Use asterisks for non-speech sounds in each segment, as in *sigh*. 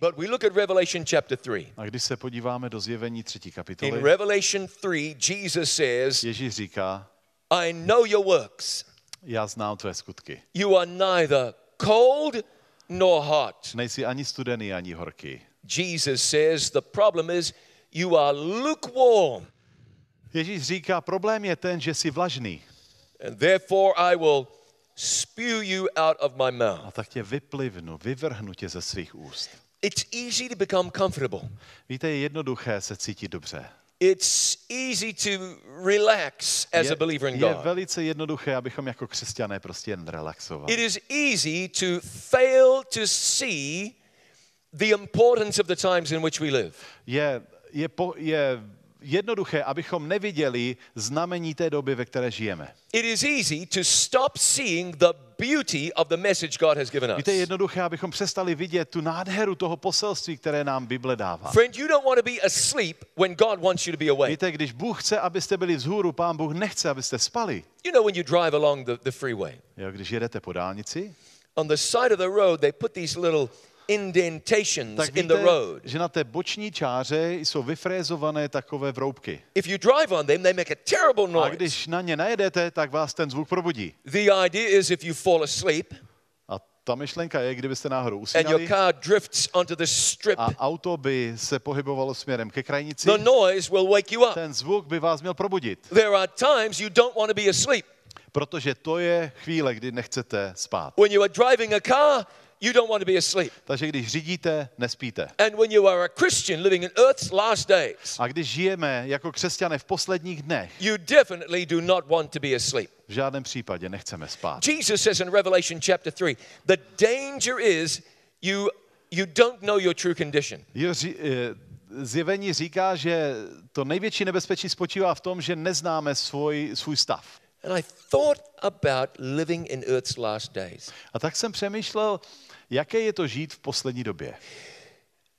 But we look at Revelation chapter 3. A když se podíváme do zjevení třetí kapitoly, in Revelation 3, Jesus says, Ježíš říká, I know your works. Já znám tvé skutky. You are neither cold nor hot. Nejsi ani studený, ani horký. Jesus says the problem is you are lukewarm. Ježíš říká, problém je ten, že jsi vlažný. And therefore I will spew you out of my mouth. A tak tě vyplivnu, vyvrhnu tě ze svých úst. It's easy to become comfortable. Víte, je jednoduché se cítit dobře. It's easy to relax as je, a believer in God. Je velice jednoduché, abychom jako křesťané prostě jen relaxovali. It is easy to fail to see the importance of the times in which we live. Je je, po, je jednoduché, abychom neviděli znamení té doby, ve které žijeme. It is easy to stop seeing the beauty of the message God has given us. Víte, je jednoduché, abychom přestali vidět tu nádheru toho poselství, které nám Bible dává. Friend, you don't want to be asleep when God wants you to be awake. Víte, když Bůh chce, abyste byli vzhůru, Pán Bůh nechce, abyste spali. You know when you drive along the, the freeway. Jo, když jedete po dálnici. On the side of the road they put these little indentations tak víte, in the road. Že na té boční čáře jsou vyfrézované takové vroubky. If you drive on them, they make a terrible noise. A když na ně najedete, tak vás ten zvuk probudí. The idea is if you fall asleep, ta myšlenka je, kdybyste náhodou usínali a auto by se pohybovalo směrem ke krajnici, the noise will wake you up. ten zvuk by vás měl probudit. There are times you don't want to be asleep. Protože to je chvíle, kdy nechcete spát. When you are driving a car, you don't want to be asleep. Takže když řídíte, nespíte. And when you are a Christian living in earth's last days, a když žijeme jako křesťané v posledních dnech, you definitely do not want to be asleep. V žádném případě nechceme spát. Jesus says in Revelation chapter 3, the danger is you you don't know your true condition. Eh, zjevení říká, že to největší nebezpečí spočívá v tom, že neznáme svůj, svůj stav. And I thought about living in earth's last days. A tak jsem přemýšlel, Jaké je to žít v poslední době?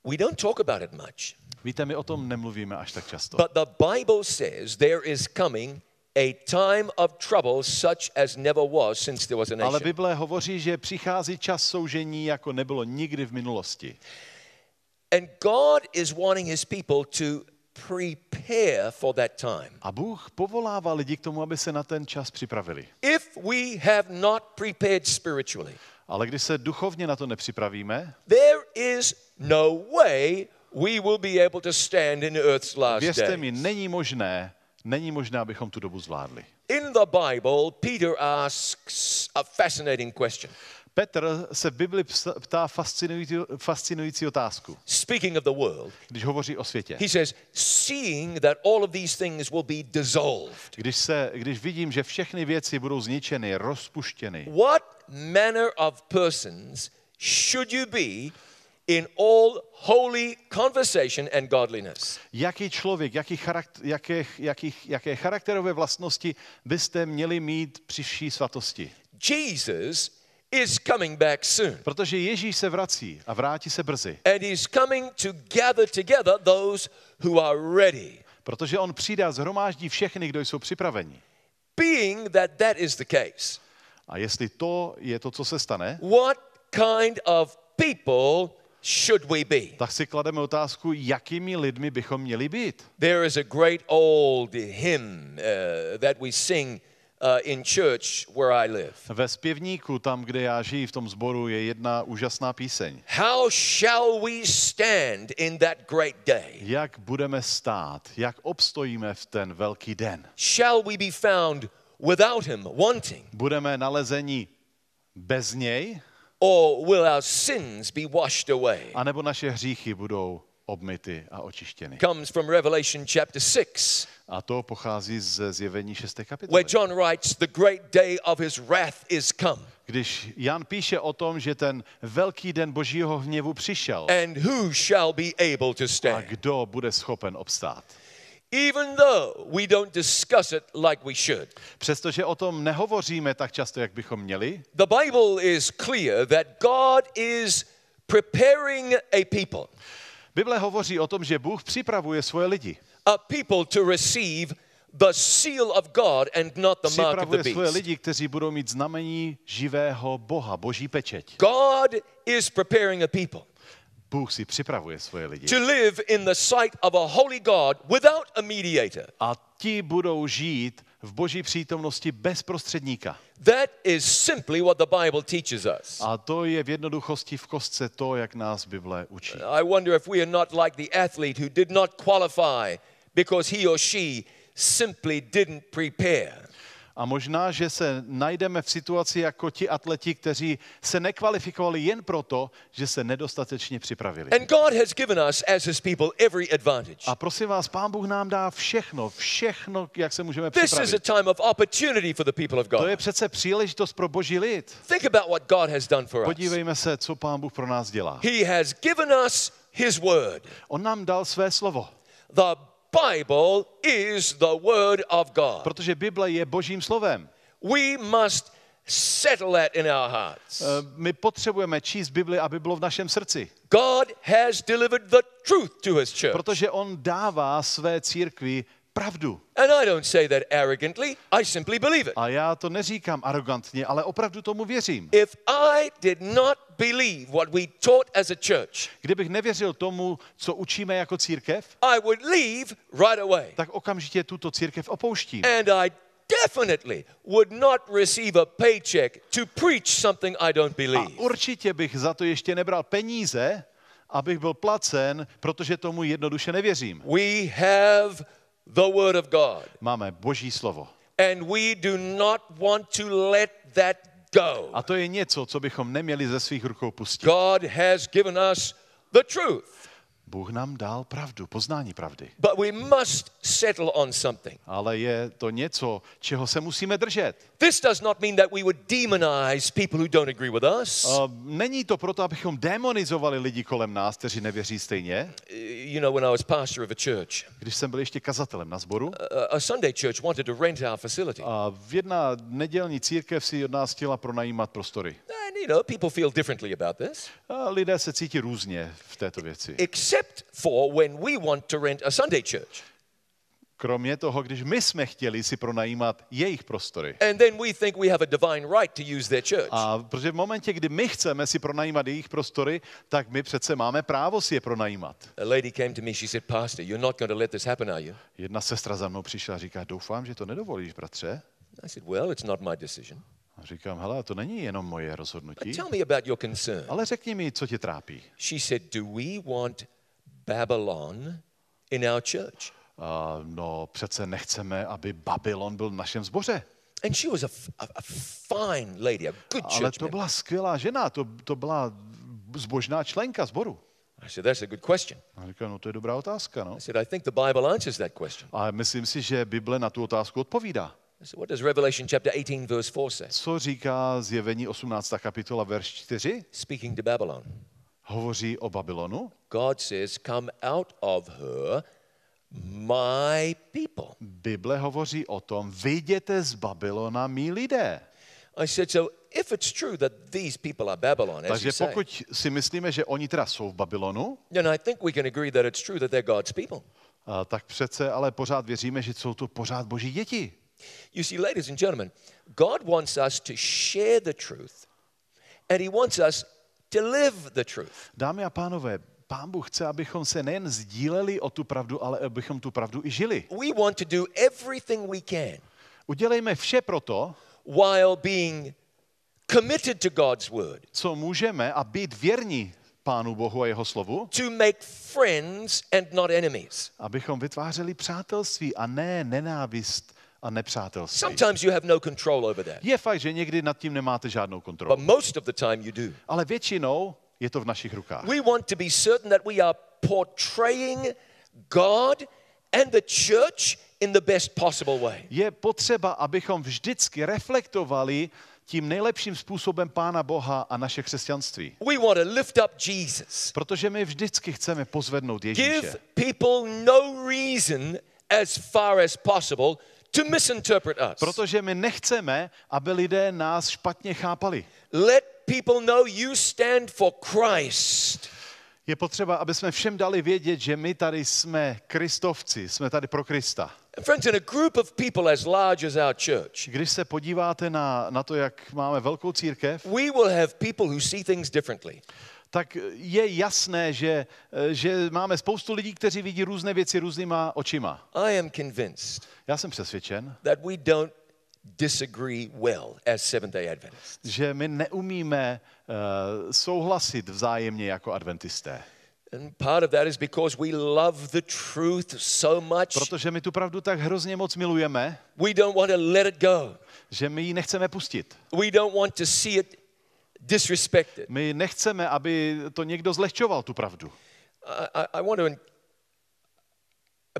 We don't talk about it much. Víte, my o tom nemluvíme až tak často. But the Bible says there is coming a time of trouble such as never was since there was a nation. Ale Bible hovoří, že přichází čas soužení, jako nebylo nikdy v minulosti. And God is wanting his people to prepare for that time. A Bůh povolává lidi k tomu, aby se na ten čas připravili. If we have not prepared spiritually, ale když se duchovně na to nepřipravíme, there is no way we will be able to stand in earth's last Věřte mi, není možné, není možné, abychom tu dobu zvládli. In the Bible, Peter asks a fascinating question. Petr se v Bibli ptá fascinující, fascinující otázku. Speaking of the world, když hovoří o světě. He says, seeing that all of these things will be dissolved. Když se, když vidím, že všechny věci budou zničeny, rozpuštěny. What manner of persons should you be in all holy conversation and godliness. Jaký člověk, jaký charakter, jaké, jaký, jaké charakterové vlastnosti byste měli mít při vší svatosti? Jesus is coming back soon. Protože Ježíš se vrací a vrátí se brzy. And he's coming to gather together those who are ready. Protože on přijde a zhromáždí všechny, kdo jsou připraveni. Being that that is the case. A jestli to je to, co se stane, what kind of people should we be? Tak si klademe otázku, jakými lidmi bychom měli být. There is a great old hymn uh, that we sing Uh, in church where I live. Ve zpěvníku, tam, kde já žiji, v tom zboru, je jedna úžasná píseň. How shall we stand in that great day? Jak budeme stát, jak obstojíme v ten velký den? Shall we be found without him, wanting? Budeme nalezeni bez něj? Or will our sins be washed away? A nebo naše hříchy budou obmyty a očištěny. Comes from Revelation chapter 6. A to pochází ze zjevení 6. kapitoly. Where John writes, the great day of his wrath is come. Když Jan píše o tom, že ten velký den božího hněvu přišel. And who shall be able to stand? A kdo bude schopen obstát? Even though we don't discuss it like we should. Přestože o tom nehovoříme tak často, jak bychom měli. The Bible is clear that God is preparing a people. Bible hovoří o tom, že Bůh připravuje svoje lidi. A people to receive the seal of God and not the mark of the beast. Připravuje lidi, kteří budou mít znamení živého Boha, boží pečeť. God is preparing a people. Bůh si připravuje svoje lidi. To live in the sight of a holy God without a mediator. A ti budou žít v boží přítomnosti bez prostředníka. That is simply what the Bible teaches us. A to je v jednoduchosti v kostce to, jak nás Bible učí. I wonder if we are not like the athlete who did not qualify because he or she simply didn't prepare. A možná, že se najdeme v situaci jako ti atleti, kteří se nekvalifikovali jen proto, že se nedostatečně připravili. And God has given us as his people every advantage. A prosím vás, Pán Bůh nám dá všechno, všechno, jak se můžeme připravit. This is a time of opportunity for the people of God. To je přece příležitost pro Boží lid. Think about what God has done for us. Podívejme se, co Pán Bůh pro nás dělá. He has given us his word. On nám dal své slovo. The Bible is the word of God. Protože Bible je Božím slovem. We must settle that in our hearts. Eh, my potřebujeme číst Bibli, aby bylo v našem srdci. God has delivered the truth to his church. Protože on dává své církvi pravdu. And I don't say that arrogantly, I simply believe it. A já to neříkám arrogantně, ale opravdu tomu věřím. If I did not believe what we taught as a church, kdybych nevěřil tomu, co učíme jako církev, I would leave right away. tak okamžitě tuto církev opouštím. And I definitely would not receive a paycheck to preach something I don't believe. A určitě bych za to ještě nebral peníze, abych byl placen, protože tomu jednoduše nevěřím. We have the word of God. Máme Boží slovo. And we do not want to let that go. A to je něco, co bychom neměli ze svých rukou pustit. God has given us the truth. Bůh nám dal pravdu, poznání pravdy. But we must settle on something. Ale je to něco, čeho se musíme držet. This does not mean that we would demonize people who don't agree with us. Uh, není to proto, abychom demonizovali lidi kolem nás, kteří nevěří stejně. Eh, you know, when I was pastor of a church. Když jsem byl ještě kazatelem na sboru. A, a Sunday church wanted to rent our facility. A v jedna nedělní církev si od nás chtěla pronajímat prostory. And you know, people feel differently about this. A eh, lidé se cítí různě v této věci. Except except for when we want to rent a Sunday church. Kromě toho, když my jsme chtěli si pronajímat jejich prostory. And then we think we have a divine right to use their church. A protože v momentě, kdy my chceme si pronajímat jejich prostory, tak my přece máme právo si je pronajímat. A lady came to me, she said, "Pastor, you're not going to let this happen, are you?" Jedna sestra za mnou přišla a říká, "Doufám, že to nedovolíš, bratře." I said, "Well, it's not my decision." A říkám, hele, to není jenom moje rozhodnutí. But tell me about your concern. Ale řekni mi, co tě trápí. She said, do we want Babylon in our church. Uh, no, přece nechceme, aby Babylon byl v našem zboře. And she was a, a, a fine lady, a good Ale to byla skvělá žena, to, to byla zbožná členka zboru. I said, that's a good question. A říkal, no to je dobrá otázka, no. I said, I think the Bible answers that question. A myslím si, že Bible na tu otázku odpovídá. I said, what does Revelation chapter 18 verse 4 say? Co říká zjevení 18. kapitola verš 4? Speaking to Babylon hovoří o Babylonu? God says, come out of her, my people. Bible hovoří o tom, vyjděte z Babylona, mý lidé. I said, so if it's true that these people are Babylon, as Takže pokud si myslíme, že oni teda jsou v Babylonu, then I think we can agree that it's true that they're God's people. A tak přece ale pořád věříme, že jsou to pořád boží děti. You see, ladies and gentlemen, God wants us to share the truth and he wants us to live the truth. Dámy a pánové, Pán Bůh chce, abychom se nejen sdíleli o tu pravdu, ale abychom tu pravdu i žili. We want to do everything we can. Udělejme vše proto, while being committed to God's word. Co můžeme a být věrní Pánu Bohu a jeho slovu. To make friends and not enemies. Abychom vytvářeli přátelství a ne nenávist a nepřátelství. Sometimes you have no control over that. Je fakt, že někdy nad tím nemáte žádnou kontrolu. But most of the time you do. Ale většinou je to v našich rukách. We want to be certain that we are portraying God and the church in the best possible way. Je potřeba, abychom vždycky reflektovali tím nejlepším způsobem Pána Boha a naše křesťanství. We want to lift up Jesus. Protože my vždycky chceme pozvednout Ježíše. Give people no reason as far as possible to misinterpret us. Protože my nechceme, aby lidé nás špatně chápali. Let people know you stand for Christ. Je potřeba, aby jsme všem dali vědět, že my tady jsme kristovci, jsme tady pro Krista. Friends, in a group of people as large as our church, když se podíváte na, na to, jak máme velkou církev, we will have people who see things differently tak eh, je jasné, že, eh, že máme spoustu lidí, kteří vidí různé věci různýma očima. I am convinced Já jsem přesvědčen, that we don't disagree well as Seventh-day Adventists. že my neumíme uh, souhlasit vzájemně jako adventisté. And part of that is because we love the truth so much. Protože my tu pravdu tak hrozně moc milujeme. We don't want to let it go. Že my ji nechceme pustit. We don't want to see it disrespected. My nechceme, aby to někdo zlehčoval, tu pravdu. I, I want to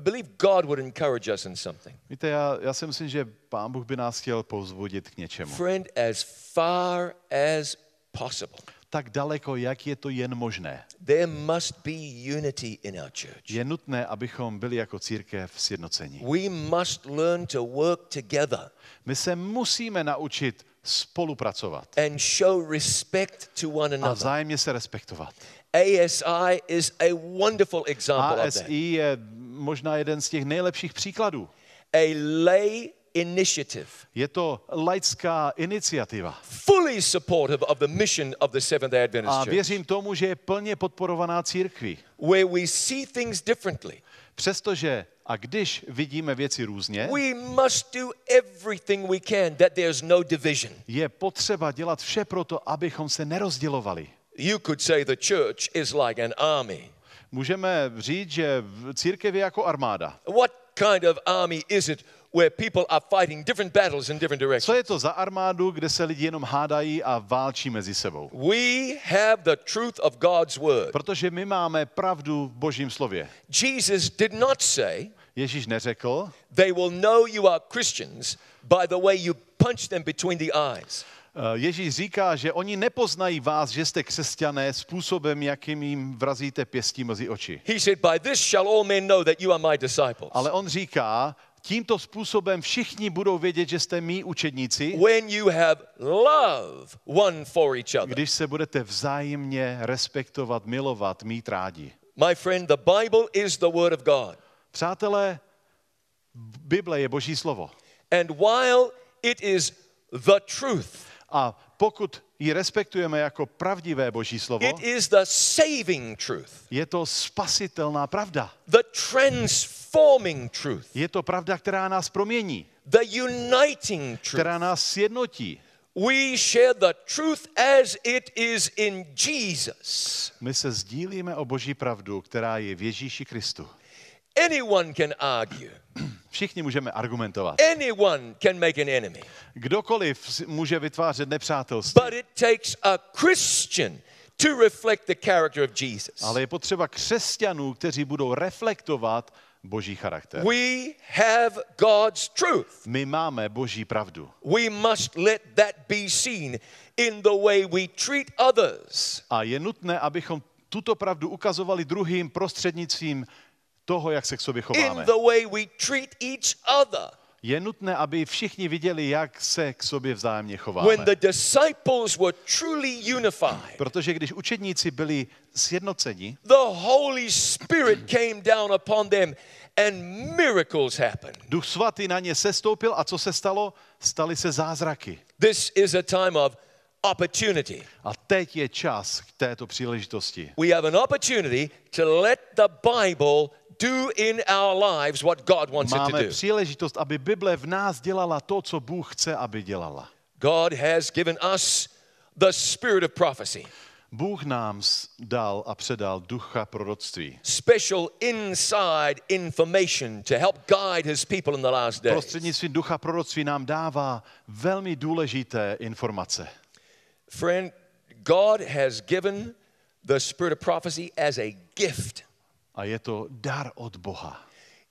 I believe God would encourage us in something. Víte, já, já si myslím, že Pán Bůh by nás chtěl povzbudit k něčemu. Friend, as far as possible. Tak daleko, jak je to jen možné. There must be unity in our church. Je nutné, abychom byli jako církev sjednocení. We must learn to work together. My se musíme naučit spolupracovat. And show respect to one another. A vzájemně se respektovat. ASI is a wonderful example ASI of that. je možná jeden z těch nejlepších příkladů. A lay initiative. Je to laická iniciativa. Fully supportive of the mission of the Seventh-day Adventist Church. A věřím tomu, že je plně podporovaná církví. Where we see things differently Přestože a když vidíme věci různě, we must do everything we can that there's no division. Je potřeba dělat vše proto, abychom se nerozdělovali. You could say the church is like an army. Můžeme říct, že církev je jako armáda. What kind of army is it where people are fighting different battles in different directions? Co je to za armádu, kde se lidi jenom hádají a válčí mezi sebou? We have the truth of God's word. Protože my máme pravdu v Božím slově. Jesus did not say, Ježíš neřekl, they will know you are Christians by the way you punch them between the eyes. Eh, Ježíš říká, že oni nepoznají vás, že jste křesťané, způsobem, jakým jim vrazíte pěstí mezi oči. He said, by this shall all men know that you are my disciples. Ale on říká, tímto způsobem všichni budou vědět, že jste mý učedníci, when you have love one for each other. když se budete vzájemně respektovat, milovat, mít rádi. My friend, the Bible is the word of God. Přátelé, Bible je Boží slovo. And while it is the truth, a pokud ji respektujeme jako pravdivé boží slovo, it is the saving truth. je to spasitelná pravda. The transforming truth. Je to pravda, která nás promění. The uniting truth. Která nás sjednotí. We share the truth as it is in Jesus. My se sdílíme o boží pravdu, která je v Ježíši Kristu. Anyone can argue. Všichni můžeme argumentovat. Anyone can make an enemy. Kdokoliv může vytvářet nepřátelství. But it takes a Christian to reflect the character of Jesus. Ale je potřeba křesťanů, kteří budou reflektovat boží charakter. We have God's truth. My máme boží pravdu. We must let that be seen in the way we treat others. A je nutné, abychom tuto pravdu ukazovali druhým prostřednictvím toho, jak se k sobě chováme. In the way we treat each other. Je nutné, aby všichni viděli, jak se k sobě vzájemně chováme. When the disciples were truly unified, Protože když učedníci byli sjednoceni, the Holy Spirit came down upon them and miracles happened. Duch svatý na ně sestoupil a co se stalo? Staly se zázraky. This is a time of opportunity. A teď je čas k této příležitosti. We have an opportunity to let the Bible do in our lives what God wants Máme it to do. příležitost, aby Bible v nás dělala to, co Bůh chce, aby dělala. God has given us the spirit of prophecy. Bůh nám dal a předal ducha proroctví. Special inside information to help guide his people in the last days. Prostřednictvím ducha proroctví nám dává velmi důležité informace. Friend, God has given the spirit of prophecy as a gift. A je to dar od Boha.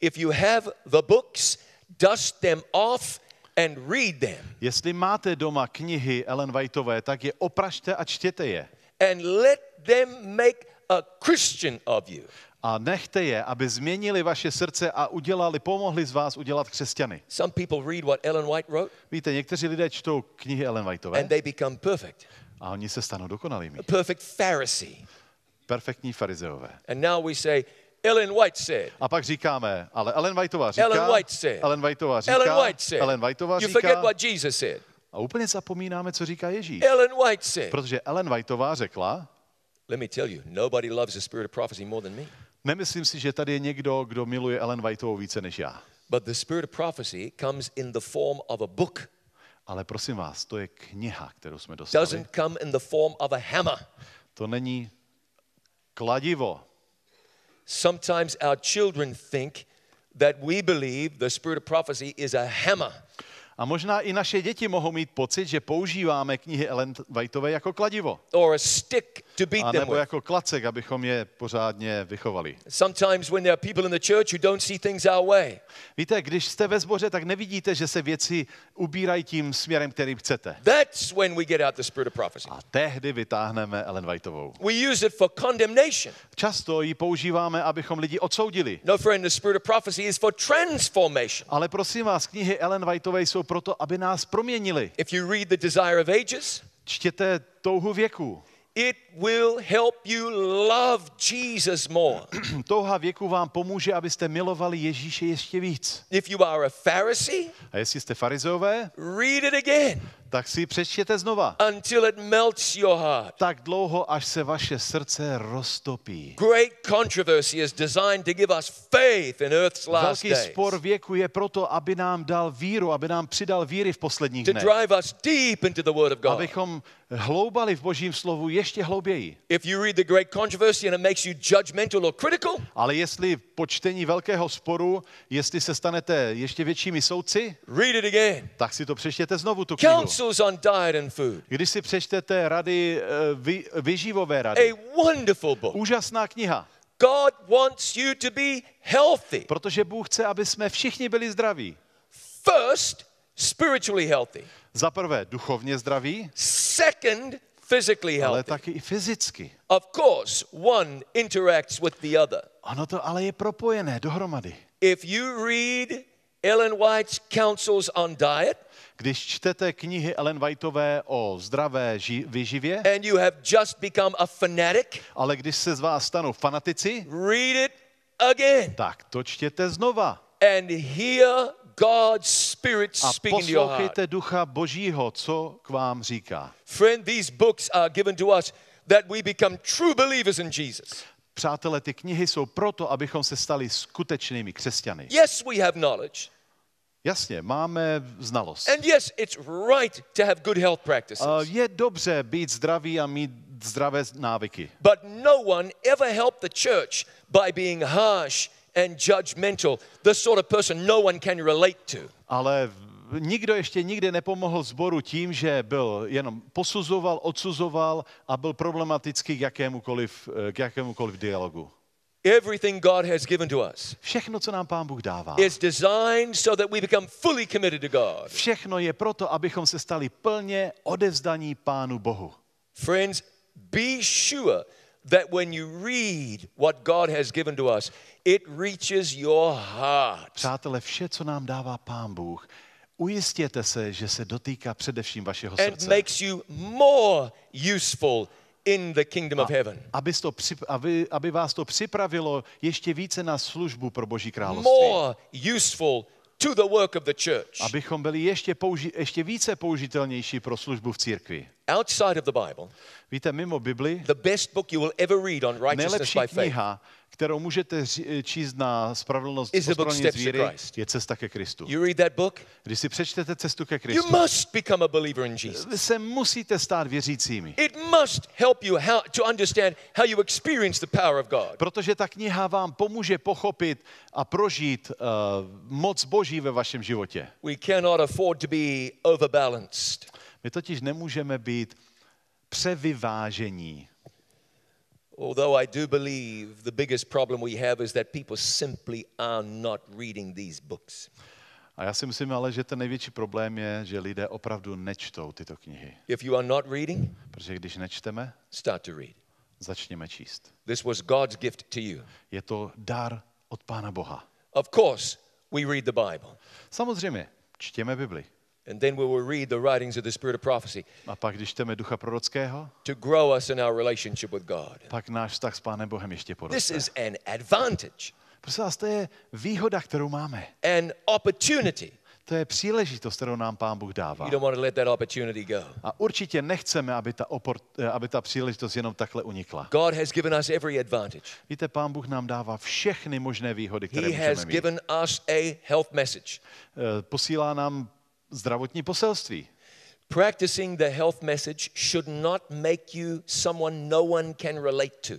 If you have the books, dust them off and read them. Jestli máte doma knihy Ellen Whiteové, tak je opražte a čtěte je. And let them make a Christian of you. A nechte je, aby změnili vaše srdce a udělali, pomohli z vás udělat křesťany. Some people read what Ellen White wrote. Víte, někteří lidé čtou knihy Ellen Whiteové. And they become perfect. A oni se stanou dokonalými. A perfect Pharisee perfektní farizeové. And now we say, Ellen White said. A pak říkáme, ale Ellen Whiteová říká. Ellen White said. Ellen Whiteová říká. Ellen White said. Ellen Whiteová říká. You forget what Jesus said. A úplně zapomínáme, co říká Ježíš. Ellen White said. Protože Ellen Whiteová řekla. Let me tell you, nobody loves the spirit of prophecy more than me. Nemyslím si, že tady je někdo, kdo miluje Ellen Whiteovou více než já. But the spirit of prophecy comes in the form of a book. Ale prosím vás, to je kniha, kterou jsme dostali. Doesn't come in the form of a hammer. To není Kladivo. Sometimes our children think that we believe the spirit of prophecy is a hammer A možná i naše děti mohou mít pocit, že používáme knihy Ellen Whiteové jako kladivo. Or a stick to beat a nebo jako klacek, abychom je pořádně vychovali. Víte, když jste ve zboře, tak nevidíte, že se věci ubírají tím směrem, kterým chcete. That's when we get out the spirit of prophecy. A tehdy vytáhneme Ellen Whiteovou. We use it for condemnation. Často ji používáme, abychom lidi odsoudili. No friend, the spirit of prophecy is for transformation. Ale prosím vás, knihy Ellen Whiteové jsou proto, aby nás proměnili. If you read the Desire of Ages, čtěte touhu věku. It will help you love Jesus more. *clears throat* Touha věku vám pomůže, abyste milovali Ježíše ještě víc. If you are a Pharisee, a jestli jste farizové, read it again tak si ji přečtěte znova. Until it melts your heart. Tak dlouho, až se vaše srdce roztopí. Great controversy is designed to give us faith in earth's last days. Velký spor věku je proto, aby nám dal víru, aby nám přidal víry v posledních dnech. To drive us deep into the word of God. Abychom hloubali v Božím slovu ještě hlouběji. If you read the great controversy and it makes you judgmental or critical, ale jestli po čtení velkého sporu, jestli se stanete ještě většími soudci, read it again. tak si to přečtěte znovu tu knihu counsels on diet and food. Když si přečtete rady eh, vy, vyživové rady. A wonderful book. Úžasná kniha. God wants you to be healthy. Protože Bůh chce, aby jsme všichni byli zdraví. First, spiritually healthy. Za prvé duchovně zdraví. Second, physically healthy. Ale taky i fyzicky. Of course, one interacts with the other. Ano, to ale je propojené dohromady. If you read Ellen White's counsels on diet, když čtete knihy Ellen Whiteové o zdravé ži- vyživě, and you have just become a fanatic, ale když se z vás stanou fanatici, read it again. tak to čtěte znova. And hear God's Spirit speaking to your heart. A Ducha Božího, co k vám říká. Friend, these books are given to us that we become true believers in Jesus. Přátelé, ty knihy jsou proto, abychom se stali skutečnými křesťany. Yes, we have knowledge. Jasně, máme znalost. And yes, it's right to have good health practices. Uh, je dobře být zdravý a mít zdravé návyky. But no one ever helped the church by being harsh and judgmental. The sort of person no one can relate to. Ale nikdo ještě nikdy nepomohl zboru tím, že byl jenom posuzoval, odsuzoval a byl problematický k jakémukoliv, eh, k jakémukoliv dialogu. Everything God has given to us. Všechno, co nám Pán Bůh dává. Is designed so that we become fully committed to God. Všechno je proto, abychom se stali plně odevzdaní Pánu Bohu. Friends, be sure that when you read what God has given to us, it reaches your heart. Přátelé, vše, co nám dává Pán Bůh, ujistěte se, že se dotýká především vašeho srdce. And makes you more useful in the kingdom of heaven. Aby, to, aby, aby vás to připravilo ještě více na službu pro Boží království. More useful to the work of the church. Abychom byli ještě, použi, ještě více použitelnější pro službu v církvi outside of the Bible, víte, mimo Bibli, the best book you will ever read on righteousness by faith kterou můžete eh, číst na spravedlnost ospravedlnění víry, je cesta ke Kristu. You read that book? Když si přečtete cestu ke Kristu, you must become a believer in Jesus. Vy eh, se musíte stát věřícími. It must help you how, to understand how you experience the power of God. Protože ta kniha vám pomůže pochopit a prožít uh, moc Boží ve vašem životě. We cannot afford to be overbalanced. My totiž nemůžeme být převyvážení. Although I do believe the biggest problem we have is that people simply are not reading these books. A já si myslím ale, že ten největší problém je, že lidé opravdu nečtou tyto knihy. If you are not reading, protože když nečteme, start to read. Začněme číst. This was God's gift to you. Je to dar od Pána Boha. Of course, we read the Bible. Samozřejmě, čtěme Bibli. And then we will read the writings of the spirit of prophecy. A pak když čteme ducha prorockého, to grow us in our relationship with God. Pak náš vztah s Pánem Bohem ještě poroste. This is an advantage. Prosím vás, to je výhoda, kterou máme. An opportunity. To je příležitost, kterou nám Pán Bůh dává. You don't want to let that opportunity go. A určitě nechceme, aby ta, opor, eh, aby ta příležitost jenom takhle unikla. God has given us every advantage. Víte, Pán Bůh nám dává všechny možné výhody, které He můžeme has mít. Given us a health message. Eh, posílá nám zdravotní poselství. Practicing the health message should not make you someone no one can relate to.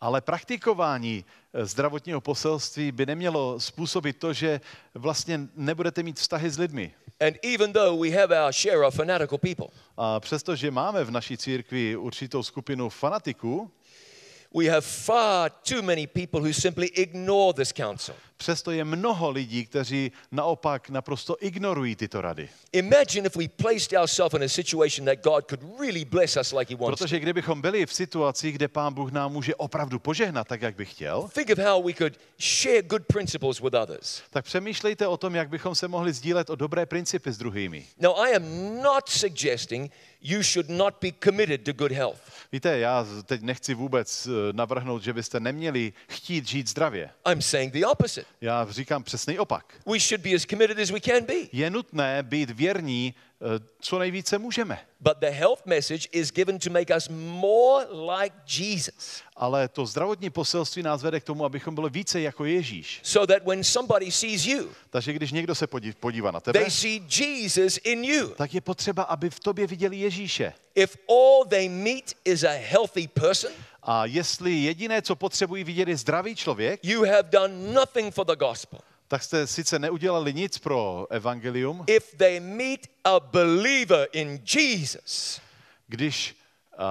Ale praktikování eh, zdravotního poselství by nemělo způsobit to, že vlastně nebudete mít vztahy s lidmi. And even though we have our share of fanatical people. A přestože máme v naší církvi určitou skupinu fanatiků, we have far too many people who simply ignore this counsel. Přesto je mnoho lidí, kteří naopak naprosto ignorují tyto rady. Imagine Protože kdybychom byli v situaci, kde Pán Bůh nám může opravdu požehnat tak, jak by chtěl. Think of how we could share good principles with others. Tak přemýšlejte o tom, jak bychom se mohli sdílet o dobré principy s druhými. Now I am not suggesting you should not be committed to good health. Víte, já teď nechci vůbec eh, navrhnout, že byste neměli chtít žít zdravě. I'm saying the opposite. Já říkám přesný opak. We should be as committed as we can be. Je nutné být věrní, eh, co nejvíce můžeme. But the health message is given to make us more like Jesus. Ale to zdravotní poselství nás vede k tomu, abychom byli více jako Ježíš. So that when somebody sees you, takže když někdo se podívá na tebe, they see Jesus in you. tak je potřeba, aby v tobě viděli Ježíše. If all they meet is a healthy person, a jestli jediné, co potřebují vidět, je zdravý člověk, you have done nothing for the gospel. tak jste sice neudělali nic pro evangelium. If they meet a believer in Jesus, když, uh,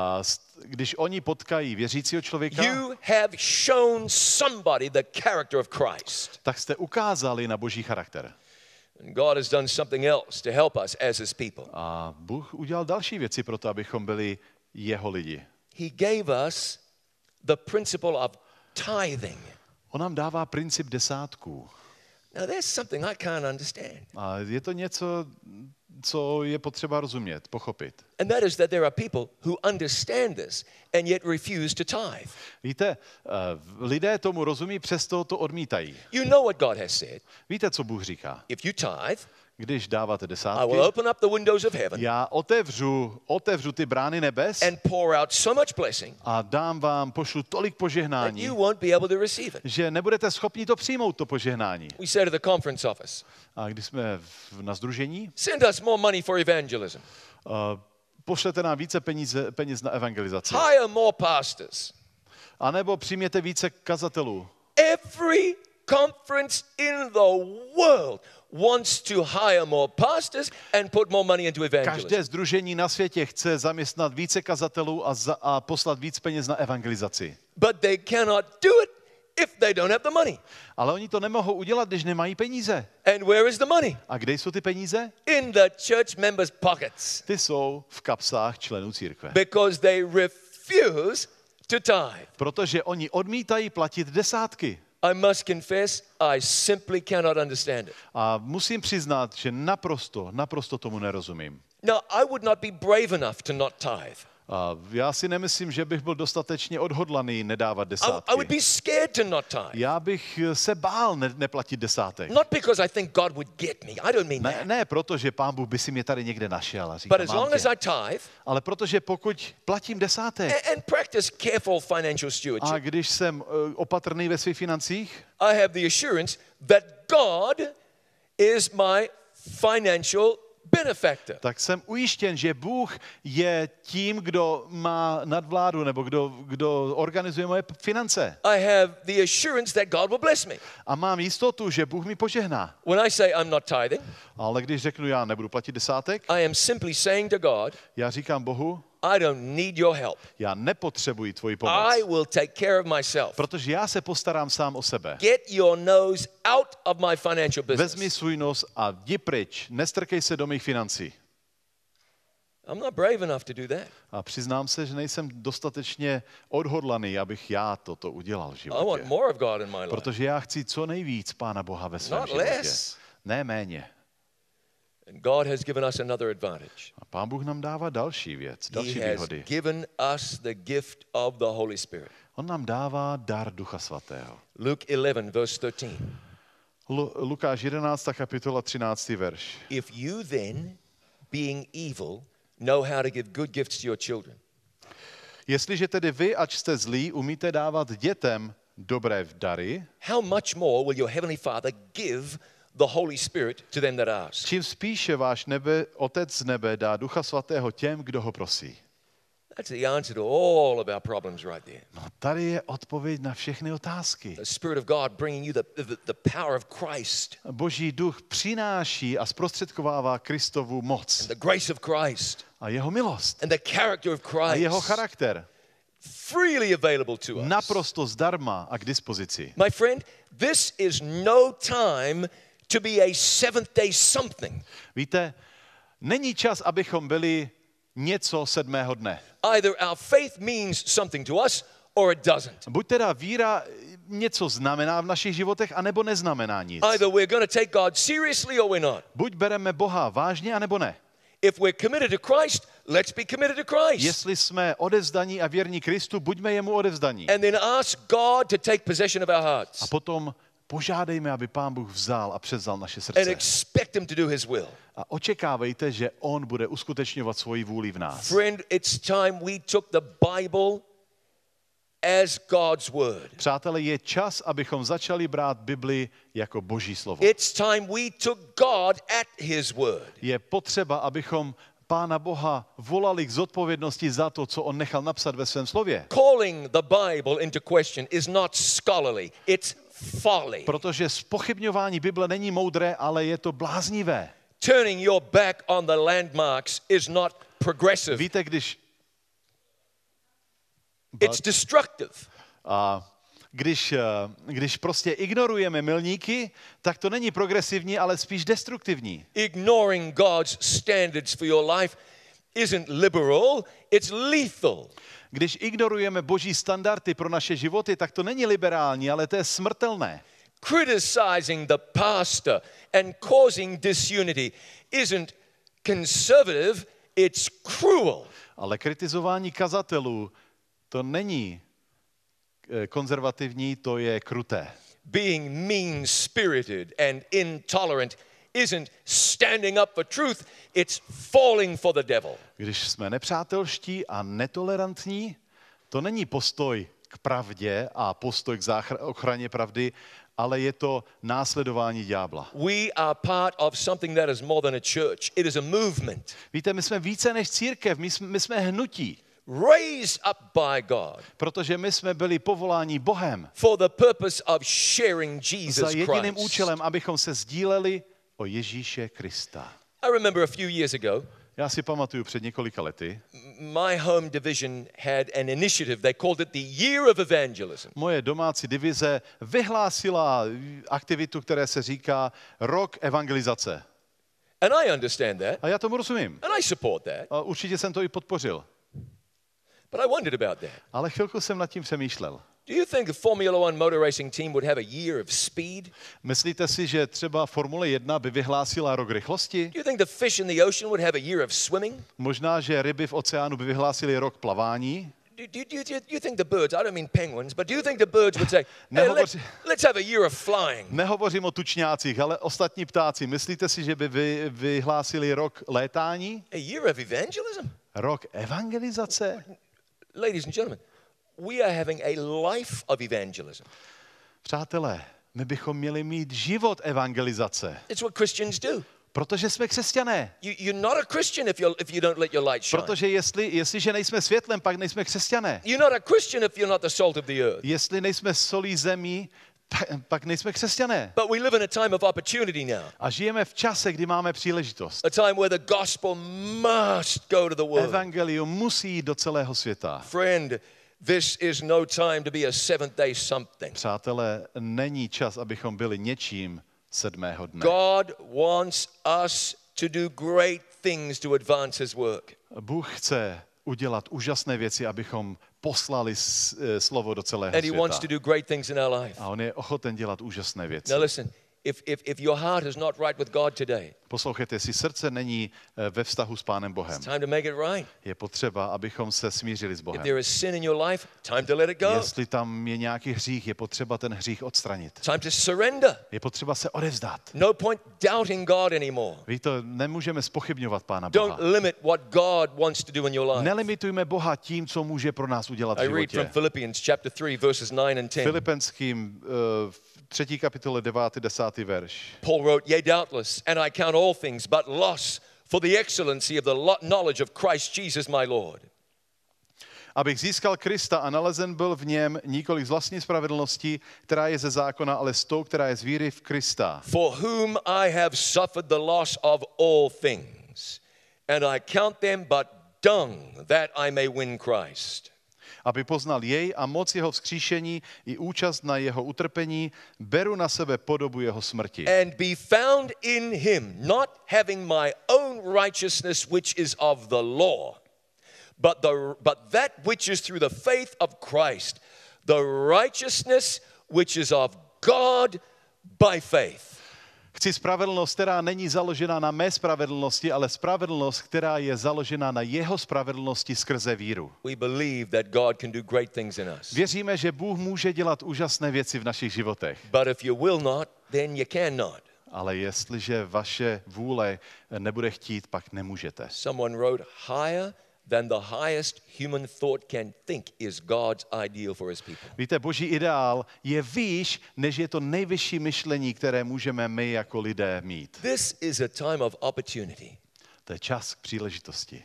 když oni potkají věřícího člověka, you have shown somebody the character of Christ. tak jste ukázali na boží charakter. And God has done something else to help us as his people. A Bůh udělal další věci pro to, abychom byli jeho lidi. He gave us the principle of tithing. On nám dává princip desátků. Now there's something I can't understand. A je to něco, co je potřeba rozumět, pochopit. And that is that there are people who understand this and yet refuse to tithe. Víte, eh, lidé tomu rozumí, přesto to odmítají. You know what God has said. Víte, co Bůh říká. If you tithe, když dáváte desátky, I will open up the windows of heaven já otevřu, otevřu ty brány nebes and pour out so much blessing, a dám vám, pošlu tolik požehnání, you won't be able to receive it. že nebudete schopni to přijmout, to požehnání. We said at the conference office, a když jsme v, na združení, send us more money for evangelism. Uh, pošlete nám více peníz, peněz na evangelizaci. Hire more pastors. A nebo přijměte více kazatelů. Every conference in the world wants to hire more pastors and put more money into evangelism. Každé združení na světě chce zaměstnat více kazatelů a, za, a poslat víc peněz na evangelizaci. But they cannot do it if they don't have the money. Ale oni to nemohou udělat, když nemají peníze. And where is the money? A kde jsou ty peníze? In the church members' pockets. Ty jsou v kapsách členů církve. Because they refuse to tithe. Protože oni odmítají platit desátky. I must confess, I simply cannot understand it. A musím přiznat, že naprosto, naprosto tomu nerozumím. Now, I would not be brave enough to not tithe. Já si nemyslím, že bych byl dostatečně odhodlaný nedávat desátky. I would be scared to not tithe. Já bych eh, se bál ne- neplatit desátek. Not because I think God would get me. I don't mean ne, Ne, protože Pán Bůh by si mě tady někde našel a říkal, But as long as I tithe, ale protože pokud platím desátek and, and practice careful financial stewardship, a když jsem eh, opatrný ve svých financích, I have the assurance that God is my financial benefactor. tak jsem ujištěn, že Bůh je tím, kdo má nadvládu nebo kdo, kdo organizuje moje finance. I have the assurance that God will bless me. A mám jistotu, že Bůh mi požehná. When I say I'm not tithing, ale když řeknu já nebudu platit desátek, I am simply saying to God, já říkám Bohu, i don't need your help. Já nepotřebuji tvoji pomoc. I will take care of myself. Protože já se postarám sám o sebe. Get your nose out of my financial business. Vezmi svůj nos a jdi pryč. Nestrkej se do mých financí. I'm not brave enough to do that. A přiznám se, že nejsem dostatečně odhodlaný, abych já toto udělal v životě. I want more of God in my life. Protože já chci co nejvíc Pána Boha ve svém not životě. Less. Ne méně. And God has given us another advantage. A Pán Bůh nám dává další věc, další he výhody. Has given us the gift of the Holy Spirit. On nám dává dar Ducha Svatého. Luke 11 verse 13. Lu- Lukáš 11. kapitola 13. verš. If you then being evil know how to give good gifts to your children. Jestliže tedy vy, ač jste zlí, umíte dávat dětem dobré dary, how much more will your heavenly Father give the Holy Spirit to them that ask. Čím spíše váš nebe, Otec z nebe dá Ducha Svatého těm, kdo ho prosí. That's the answer to all of our problems right there. No, tady je odpověď na všechny otázky. The Spirit of God bringing you the, the, the power of Christ. Boží duch přináší a zprostředkovává Kristovu moc. And the grace of Christ. A jeho milost. And the character of Christ. A jeho charakter. Freely available to us. Naprosto zdarma a k dispozici. My friend, this is no time to be a seventh day something. Víte, není čas, abychom byli něco sedmého dne. Either our faith means something to us or it doesn't. Buď teda víra něco znamená v našich životech, anebo neznamená nic. Either we're going to take God seriously or we're not. Buď bereme Boha vážně, anebo ne. If we're committed to Christ, let's be committed to Christ. Jestli jsme odevzdaní a věrní Kristu, buďme jemu odevzdaní. And then ask God to take possession of our hearts. A potom požádejme, aby Pán Bůh vzal a převzal naše srdce. A očekávejte, že On bude uskutečňovat svoji vůli v nás. Friend, it's time we took the Bible as God's word. Přátelé, je čas, abychom začali brát Bibli jako Boží slovo. It's time we took God at His word. Je potřeba, abychom Pána Boha volali k zodpovědnosti za to, co on nechal napsat ve svém slově. Calling the Bible into question is not scholarly, it's folly. Protože spochybňování Bible není moudré, ale je to bláznivé. Turning your back on the landmarks is not progressive. Víte, když It's destructive. A když, eh, když prostě ignorujeme milníky, tak to není progresivní, ale spíš destruktivní. Ignoring God's standards for your life isn't liberal, it's lethal. Když ignorujeme boží standardy pro naše životy, tak to není liberální, ale to je smrtelné. Criticizing the pastor and causing disunity isn't conservative, it's cruel. Ale kritizování kazatelů to není eh, konzervativní, to je kruté. Being mean-spirited and intolerant isn't standing up for truth, it's falling for the devil. Když jsme nepřátelští a netolerantní, to není postoj k pravdě a postoj k ochraně pravdy, ale je to následování ďábla. We are part of something that is more than a church. It is a movement. Víte, my jsme více než církev, my jsme, my jsme hnutí. Raised up by God. Protože my jsme byli povoláni Bohem. For the purpose of sharing Jesus Christ. Za jediným účelem, abychom se sdíleli o Ježíše Krista. I remember a few years ago, Já si pamatuju před několika lety. My home division had an initiative. They called it the Year of Evangelism. Moje domácí divize vyhlásila aktivitu, která se říká Rok evangelizace. And I understand that. A já tomu rozumím. And I support that. A určitě jsem to i podpořil. But I wondered about that. Ale chvilku jsem nad tím přemýšlel. Do you think the Formula One motor racing team would have a year of speed? Myslíte si, že třeba Formule 1 by vyhlásila rok rychlosti? Do you think the fish in the ocean would have a year of swimming? Možná, že ryby v oceánu by vyhlásily rok plavání? do, do, do, do you think the birds, I don't mean penguins, but do you think the birds would say, *laughs* hey, let's, let's have a year of flying? Nehovořím o tučňácích, ale ostatní ptáci. Myslíte si, že by vy, vyhlásili rok létání? A year of evangelism? Rok evangelizace? Ladies and gentlemen, We are having a life of evangelism. Přátelé, my bychom měli mít život evangelizace. It's what Christians do. Protože jsme křesťané. Protože jestli, jestliže nejsme světlem, pak nejsme křesťané. Jestli nejsme solí zemí, tak, pak nejsme křesťané. But we live in a time of opportunity now. A žijeme v čase, kdy máme příležitost. A time where the gospel must go to the world. Evangelium musí jít do celého světa. Friend, This is no time to be a seventh day something. Přátelé, není čas, abychom byli něčím sedmého dne. God wants us to do great things to advance his work. Bůh chce udělat úžasné věci, abychom poslali eh, slovo do celého světa. And he wants to do great things in our life. A on je ochoten dělat úžasné věci. Now listen, if, if, if your heart is not right with God today, Poslouchejte, jestli srdce není eh, ve vztahu s Pánem Bohem, je potřeba, abychom se smířili s Bohem. Jestli tam je nějaký hřích, je potřeba ten hřích odstranit. Je potřeba se odevzdat. No point doubting God anymore. Víte, nemůžeme spochybňovat Pána Boha. Don't limit what God wants to do in your life. Nelimitujme Boha tím, co může pro nás udělat v životě. I read from Philippians 3 Filipenským uh, třetí kapitole 9. 10. verš. Paul wrote, yea doubtless, and I count all things but loss for the excellency of the knowledge of Christ Jesus my Lord. Abych získal Krista a nalezen byl v něm nikoli z vlastní spravedlnosti, která je ze zákona, ale z která je z víry v Krista. For whom I have suffered the loss of all things, and I count them but dung that I may win Christ aby poznal jej a moc jeho vzkříšení i účast na jeho utrpení, beru na sebe podobu jeho smrti. And be found in him, not having my own righteousness which is of the law, but, the, but that which is through the faith of Christ, the righteousness which is of God by faith. Chci spravedlnost, která není založena na mé spravedlnosti, ale spravedlnost, která je založena na jeho spravedlnosti skrze víru. Věříme, že Bůh může dělat úžasné věci v našich životech. But if you will not, then you cannot. Ale jestliže vaše vůle nebude chtít, pak nemůžete. Someone wrote higher than the highest human thought can think is God's ideal for his people. Víte, boží ideál je výš, než je to nejvyšší myšlení, které můžeme my jako lidé mít. This is a time of opportunity. To je čas k příležitosti.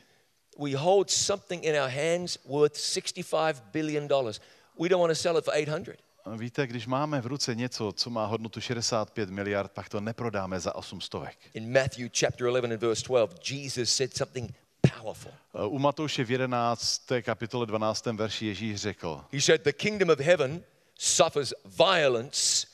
We hold something in our hands worth 65 billion dollars. We don't want to sell it for 800. Víte, když máme v ruce něco, co má hodnotu 65 miliard, pak to neprodáme za 800. In Matthew chapter 11 and verse 12, Jesus said something powerful. Eh, u Matouše v 11. kapitole 12. verši Ježíš řekl. He said the kingdom of heaven suffers violence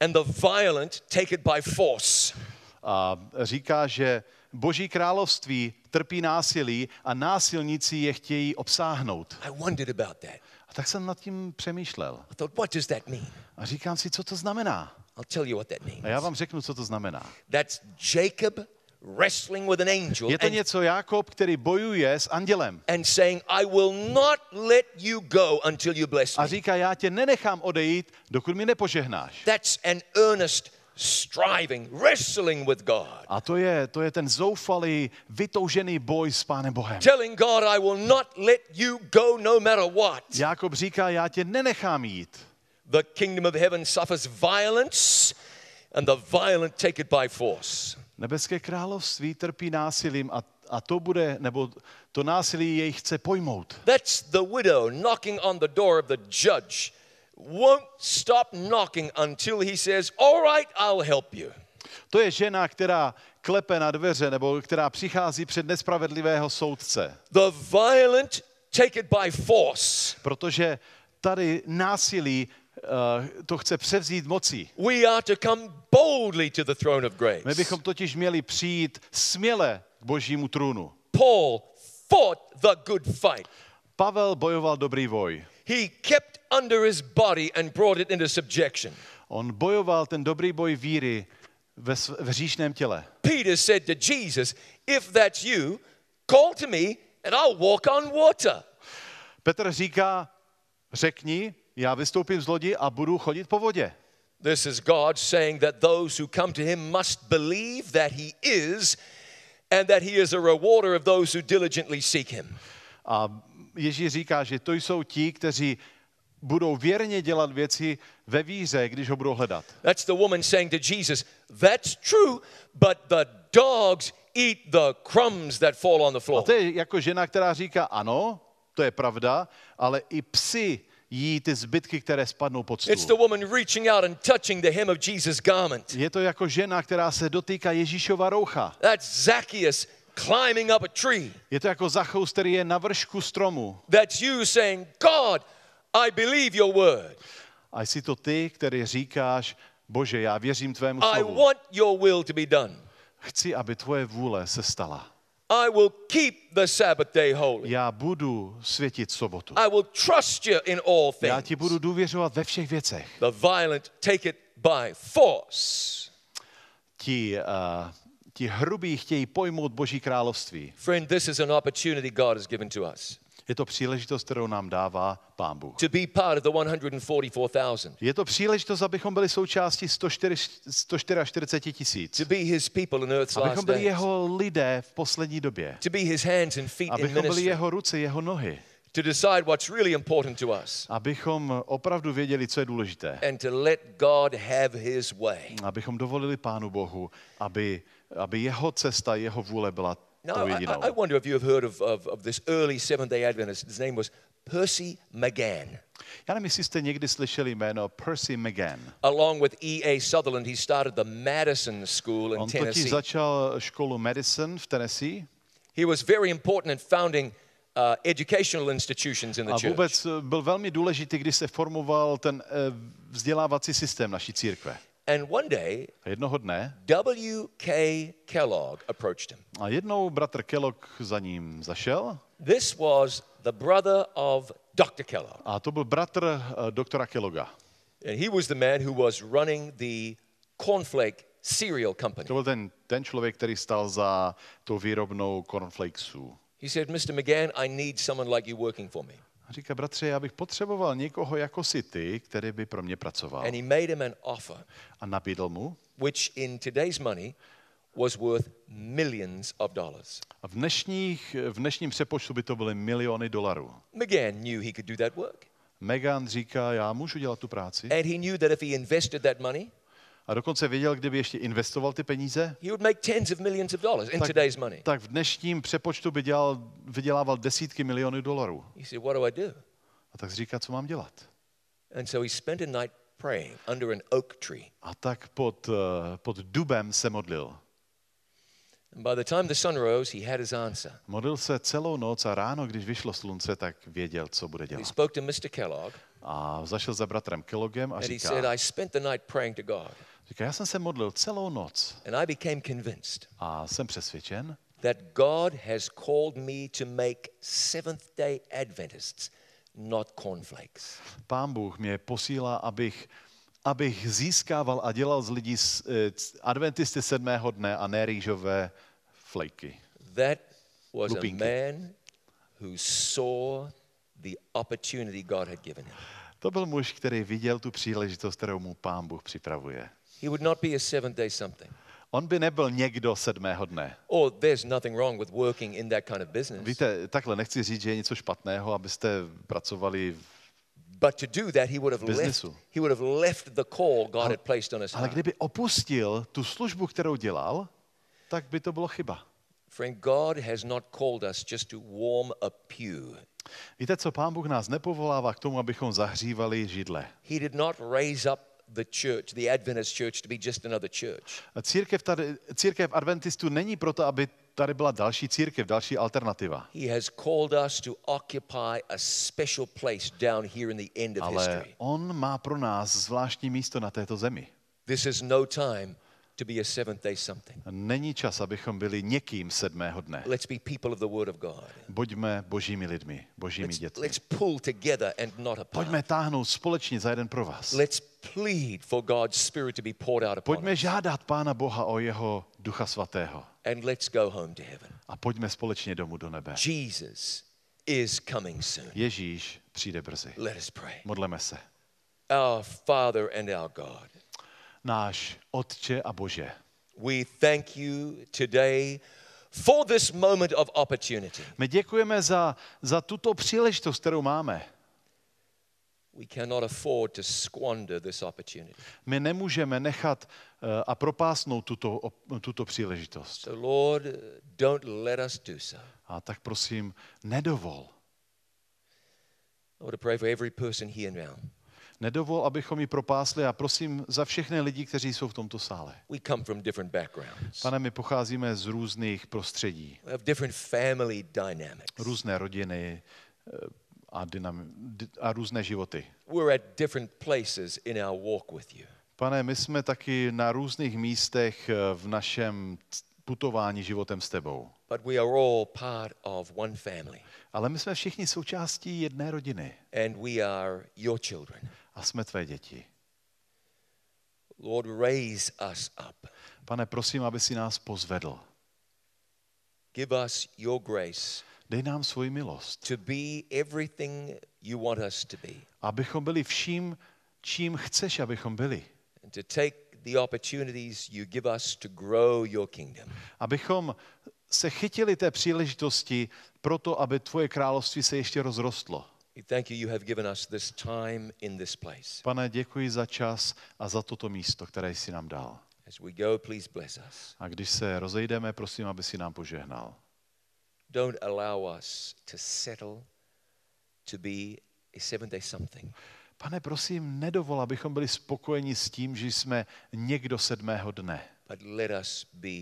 and the violent take it by force. A říká, že Boží království trpí násilí a násilníci je chtějí obsáhnout. I wondered about that. A tak jsem nad tím přemýšlel. I thought, what does that mean? A říkám si, co to znamená. I'll tell you what that means. A já vám řeknu, co to znamená. That's Jacob wrestling with an angel. Je to and, něco Jakob, který bojuje s andělem. And saying, I will not let you go until you bless me. A říká, já tě nenechám odejít, dokud mi nepožehnáš. That's an earnest striving, wrestling with God. A to je, to je ten zoufalý, vytoužený boj s Pánem Bohem. Telling God, I will not let you go no matter what. Jakob říká, já tě nenechám jít. The kingdom of heaven suffers violence and the violent take it by force. Nebeské království trpí násilím a, a to bude, nebo to násilí jej chce pojmout. That's the widow knocking on the door of the judge. Won't stop knocking until he says, all right, I'll help you. To je žena, která klepe na dveře nebo která přichází před nespravedlivého soudce. The violent take it by force. Protože tady násilí Eh, to chce převzít mocí. We are to come boldly to the throne of grace. My bychom totiž měli přijít směle k božímu trůnu. Paul fought the good fight. Pavel bojoval dobrý boj. He kept under his body and brought it into subjection. On bojoval ten dobrý boj víry ve, v říšném těle. Peter said to Jesus, if that's you, call to me and I'll walk on water. Petr říká, řekni, já vystoupím z lodi a budu chodit po vodě. This is God saying that those who come to him must believe that he is and that he is a rewarder of those who diligently seek him. A Ježíš říká, že to jsou ti, kteří budou věrně dělat věci ve víře, když ho budou hledat. That's the woman saying to Jesus, that's true, but the dogs eat the crumbs that fall on the floor. A to je jako žena, která říká, ano, to je pravda, ale i psi jí ty zbytky, které spadnou pod stůl. Je to jako žena, která se dotýká Ježíšova roucha. That's Zacchaeus climbing up a tree. Je to jako Zachous, který je na vršku stromu. That's you saying, God, I believe your word. A jsi to ty, který říkáš, Bože, já věřím tvému slovu. I want your will to be done. Chci, aby tvoje vůle se stala. I will keep the Sabbath day holy. Já budu světit sobotu. I will trust you in all things. Já ti budu důvěřovat ve všech věcech. The violent take it by force. Ti, uh, ti hrubí chtějí pojmout Boží království. Friend, this is an opportunity God has given to us. Je to příležitost, kterou nám dává Pán Bůh. To be part of the 144, Je to příležitost, abychom byli součástí 144 tisíc. To be his people abychom byli jeho lidé v poslední době. To be his hands and feet abychom in byli jeho ruce, jeho nohy. To decide what's really important to us. Abychom opravdu věděli, co je důležité. And to let God have his way. Abychom dovolili Pánu Bohu, aby, aby jeho cesta, jeho vůle byla Now, I, I, I, wonder if you have heard of, of, of this early Seventh-day Adventist. His name was Percy McGann. Já nevím, jestli jste někdy slyšeli jméno Percy McGann. Along with E. A. Sutherland, he started the Madison School in On Tennessee. On totiž začal školu Madison v Tennessee. He was very important in founding uh, educational institutions in the church. A vůbec eh, byl velmi důležitý, když se formoval ten uh, vzdělávací systém naší církve. And one day, dne W.K. Kellogg approached him. A jednou bratr Kellogg za ním zašel. This was the brother of Dr. Kellogg. A to byl bratr uh, doktora Kellogga. And he was the man who was running the cornflake cereal company. To byl ten, ten člověk, který stal za tou výrobnou cornflakesů. He said, Mr. McGann, I need someone like you working for me. říká, bratře, já bych potřeboval někoho jako si ty, který by pro mě pracoval. And he made him an offer, a nabídl mu, which in today's money was worth millions of dollars. A v, dnešních, v dnešním přepočtu by to byly miliony dolarů. McGann knew he could do that work. Megan říká, já můžu dělat tu práci. And he knew that if he invested that money, a dokonce věděl, kdyby ještě investoval ty peníze, he would make tens of millions of dollars in tak, today's money. tak v dnešním přepočtu by dělal, vydělával desítky milionů dolarů. He said, what do I do? A tak říká, co mám dělat. And so he spent a night praying under an oak tree. A tak pod, uh, pod dubem se modlil. And by the time the sun rose, he had his answer. Modlil se celou noc a ráno, když vyšlo slunce, tak věděl, co bude dělat. He spoke to Mr. Kellogg, A zašel za bratrem Kelloggem a and he říká, said, I spent the night praying to God. Říká, já jsem se modlil celou noc. And I became convinced. A jsem přesvědčen, that God has called me to make Seventh day Adventists, not cornflakes. Pán Bůh mě posílá, abych abych získával a dělal z lidí eh, adventisty sedmého dne a ne rýžové flaky. That was Lupinky. a man who saw the opportunity God had given him. To byl muž, který viděl tu příležitost, kterou mu Pán Bůh připravuje. He would not be a seventh day something. On by nebyl někdo sedmého dne. Or there's nothing wrong with working in that kind of business. Víte, takhle nechci říct, že je něco špatného, abyste pracovali But to do that, he would have businessu. left, he would have left the call God ale, had placed on his Ale kdyby opustil tu službu, kterou dělal, tak by to bylo chyba. Friend, God has not called us just to warm a pew. Víte co, Pán Bůh nás nepovolává k tomu, abychom zahřívali židle. He did not raise up the church, the Adventist church, to be just another church. Církev, tady, církev adventistů není proto, aby tady byla další církev, další alternativa. He has called us to occupy a special place down here in the end of history. Ale on má pro nás zvláštní místo na této zemi. This is no time to be a seventh day something. Není čas, abychom byli někým sedmého dne. Let's be people of the word of God. Buďme božími lidmi, božími let's, dětmi. Let's pull together and not apart. Pojďme táhnout společně za jeden pro vás. Let's plead for God's spirit to be poured out upon Pojďme žádat Pána Boha o jeho Ducha svatého. And let's go home to heaven. A pojďme společně domů do nebe. Jesus is coming soon. Ježíš přijde brzy. Let us pray. Modleme se. Our Father and our God náš Otče a Bože. We thank you today for this moment of opportunity. My děkujeme za, za tuto příležitost, kterou máme. We cannot afford to squander this opportunity. My nemůžeme nechat uh, a propásnout tuto, tuto příležitost. So Lord, eh, don't let us do so. A tak prosím, nedovol. Lord, I pray for every person here now. Nedovol, abychom ji propásli a prosím za všechny lidi, kteří jsou v tomto sále. We come from different backgrounds. Pane, my pocházíme z různých prostředí. We have different family dynamics. Různé rodiny eh, a, dynami- a různé životy. We're at different places in our walk with you. Pane, my jsme taky na různých místech eh, v našem putování životem s tebou. But we are all part of one family. Ale my jsme všichni součástí jedné rodiny. And we are your children a jsme tvé děti. Lord, raise us up. Pane, prosím, aby si nás pozvedl. Give us your grace. Dej nám svoji milost. To be everything you want us to be. Abychom byli vším, čím chceš, abychom byli. And to take the opportunities you give us to grow your kingdom. Abychom se chytili té příležitosti proto, aby tvoje království se ještě rozrostlo. Pane, děkuji za čas a za toto místo, které jsi nám dal. As we go, please bless us. A když se rozejdeme, prosím, aby si nám požehnal. Don't allow us to settle to be a seven day something. Pane, prosím, nedovol, abychom byli spokojeni s tím, že jsme někdo sedmého dne. But let us be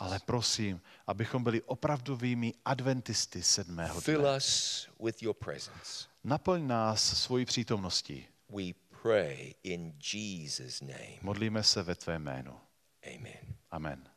ale prosím, abychom byli opravdovými adventisty sedmého dne. Naplň nás svojí přítomností. Modlíme se ve tvé jménu. Amen. Amen.